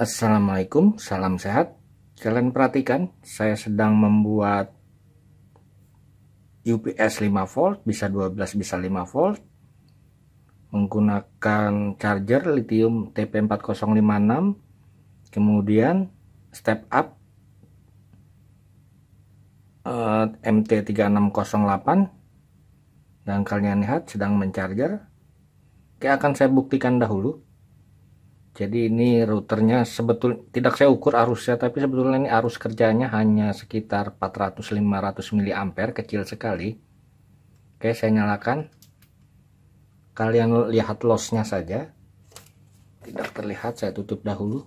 Assalamualaikum, salam sehat. Kalian perhatikan, saya sedang membuat UPS 5 volt, bisa 12, bisa 5 volt. Menggunakan charger lithium TP4056. Kemudian step up uh, eh, MT3608 dan kalian lihat sedang mencharger. Oke, akan saya buktikan dahulu jadi ini routernya sebetulnya tidak saya ukur arusnya tapi sebetulnya ini arus kerjanya hanya sekitar 400-500 mA kecil sekali oke saya nyalakan kalian lihat lossnya saja tidak terlihat saya tutup dahulu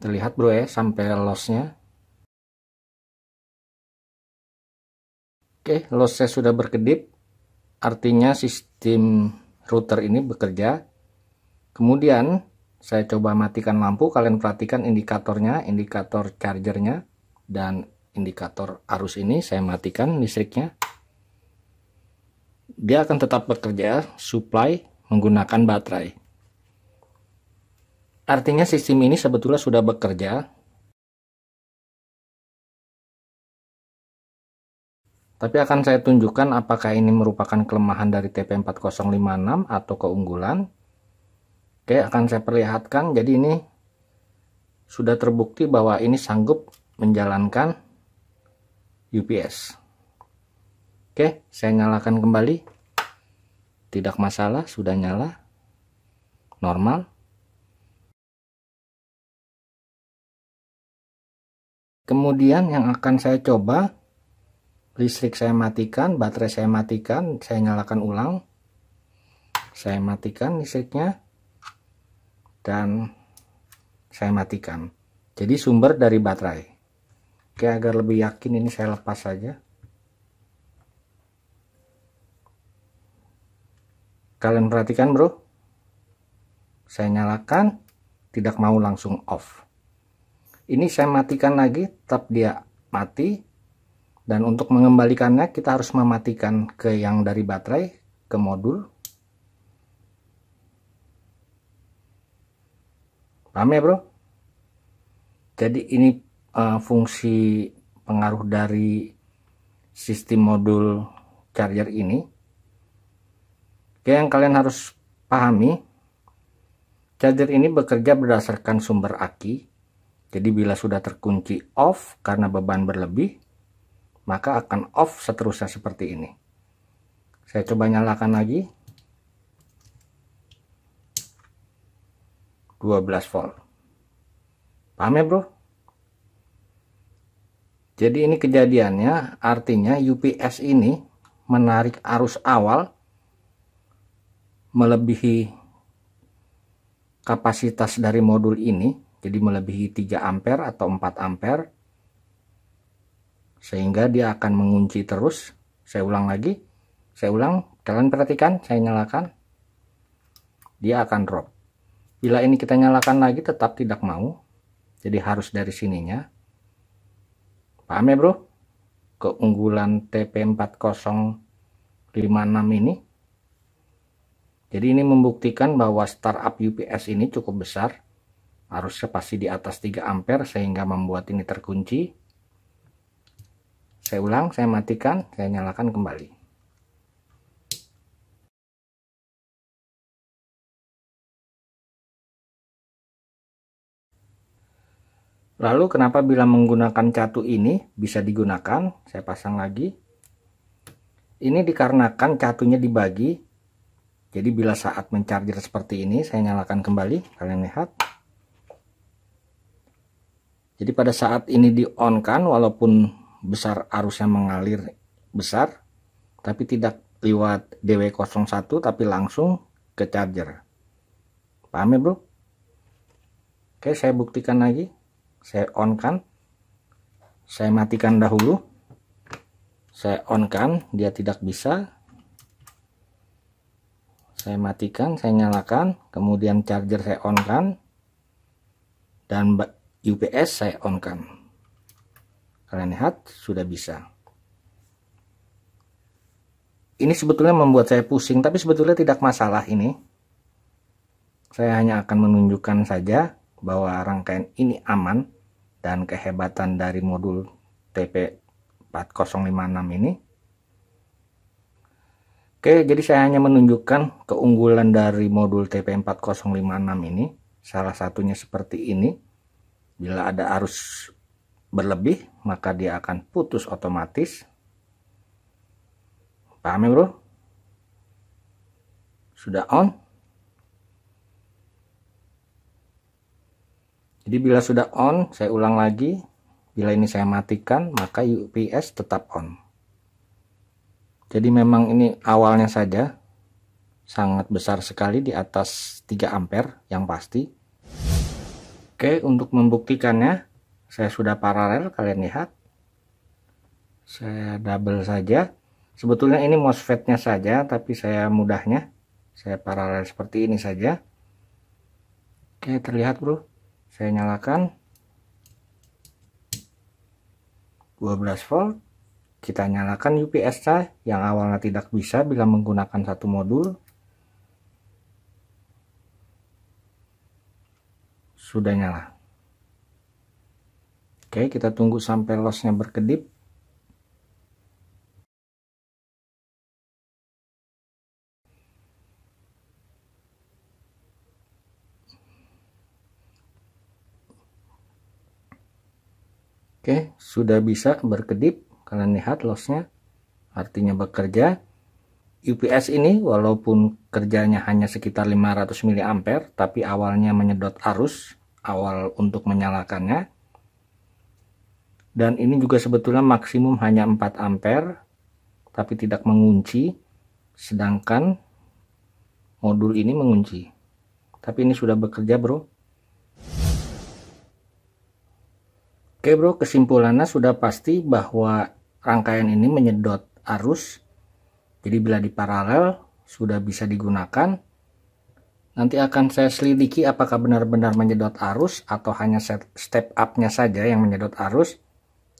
terlihat bro ya sampai lossnya oke loss saya sudah berkedip artinya sistem router ini bekerja. Kemudian saya coba matikan lampu, kalian perhatikan indikatornya, indikator chargernya, dan indikator arus ini saya matikan listriknya. Dia akan tetap bekerja, supply menggunakan baterai. Artinya sistem ini sebetulnya sudah bekerja, Tapi akan saya tunjukkan apakah ini merupakan kelemahan dari TP4056 atau keunggulan. Oke, akan saya perlihatkan. Jadi ini sudah terbukti bahwa ini sanggup menjalankan UPS. Oke, saya nyalakan kembali. Tidak masalah, sudah nyala. Normal. Kemudian yang akan saya coba listrik saya matikan baterai saya matikan saya nyalakan ulang saya matikan listriknya dan saya matikan jadi sumber dari baterai oke agar lebih yakin ini saya lepas saja kalian perhatikan bro saya nyalakan tidak mau langsung off ini saya matikan lagi tetap dia mati dan untuk mengembalikannya kita harus mematikan ke yang dari baterai, ke modul. Paham ya bro? Jadi ini uh, fungsi pengaruh dari sistem modul charger ini. Oke, yang kalian harus pahami, charger ini bekerja berdasarkan sumber aki. Jadi bila sudah terkunci off karena beban berlebih, maka akan off seterusnya seperti ini saya coba nyalakan lagi 12 volt paham ya bro jadi ini kejadiannya artinya UPS ini menarik arus awal melebihi kapasitas dari modul ini jadi melebihi 3 ampere atau 4 ampere sehingga dia akan mengunci terus saya ulang lagi saya ulang kalian perhatikan saya nyalakan dia akan drop bila ini kita nyalakan lagi tetap tidak mau jadi harus dari sininya paham ya bro keunggulan TP4056 ini jadi ini membuktikan bahwa startup UPS ini cukup besar harusnya pasti di atas 3 ampere sehingga membuat ini terkunci saya ulang, saya matikan, saya nyalakan kembali. Lalu kenapa bila menggunakan catu ini bisa digunakan? Saya pasang lagi. Ini dikarenakan catunya dibagi. Jadi bila saat mencarger seperti ini, saya nyalakan kembali. Kalian lihat. Jadi pada saat ini di on kan walaupun besar arusnya mengalir besar tapi tidak lewat DW01 tapi langsung ke charger paham ya bro oke saya buktikan lagi saya on kan saya matikan dahulu saya on kan dia tidak bisa saya matikan saya nyalakan kemudian charger saya on kan dan UPS saya on kan Kalian lihat sudah bisa. Ini sebetulnya membuat saya pusing tapi sebetulnya tidak masalah ini. Saya hanya akan menunjukkan saja bahwa rangkaian ini aman dan kehebatan dari modul TP4056 ini. Oke, jadi saya hanya menunjukkan keunggulan dari modul TP4056 ini. Salah satunya seperti ini. Bila ada arus berlebih maka dia akan putus otomatis paham ya bro sudah on jadi bila sudah on saya ulang lagi bila ini saya matikan maka UPS tetap on jadi memang ini awalnya saja sangat besar sekali di atas 3 ampere yang pasti Oke untuk membuktikannya saya sudah paralel kalian lihat saya double saja sebetulnya ini MOSFETnya saja tapi saya mudahnya saya paralel seperti ini saja oke terlihat bro saya nyalakan 12 volt kita nyalakan UPS yang awalnya tidak bisa bila menggunakan satu modul sudah nyala Oke, kita tunggu sampai lossnya berkedip. Oke, sudah bisa berkedip. Kalian lihat lossnya, artinya bekerja. UPS ini walaupun kerjanya hanya sekitar 500 mA, tapi awalnya menyedot arus, awal untuk menyalakannya, dan ini juga sebetulnya maksimum hanya 4 ampere tapi tidak mengunci sedangkan modul ini mengunci tapi ini sudah bekerja bro oke bro kesimpulannya sudah pasti bahwa rangkaian ini menyedot arus jadi bila diparalel sudah bisa digunakan Nanti akan saya selidiki apakah benar-benar menyedot arus atau hanya step up-nya saja yang menyedot arus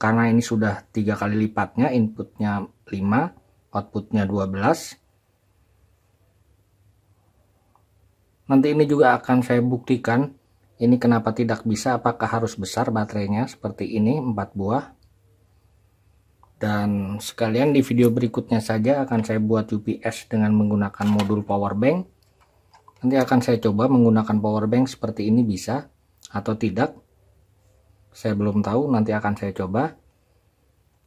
karena ini sudah tiga kali lipatnya inputnya 5 outputnya 12 nanti ini juga akan saya buktikan ini kenapa tidak bisa apakah harus besar baterainya seperti ini empat buah dan sekalian di video berikutnya saja akan saya buat UPS dengan menggunakan modul power bank nanti akan saya coba menggunakan power bank seperti ini bisa atau tidak saya belum tahu, nanti akan saya coba.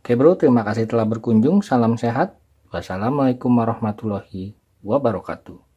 Oke bro, terima kasih telah berkunjung. Salam sehat. Wassalamualaikum warahmatullahi wabarakatuh.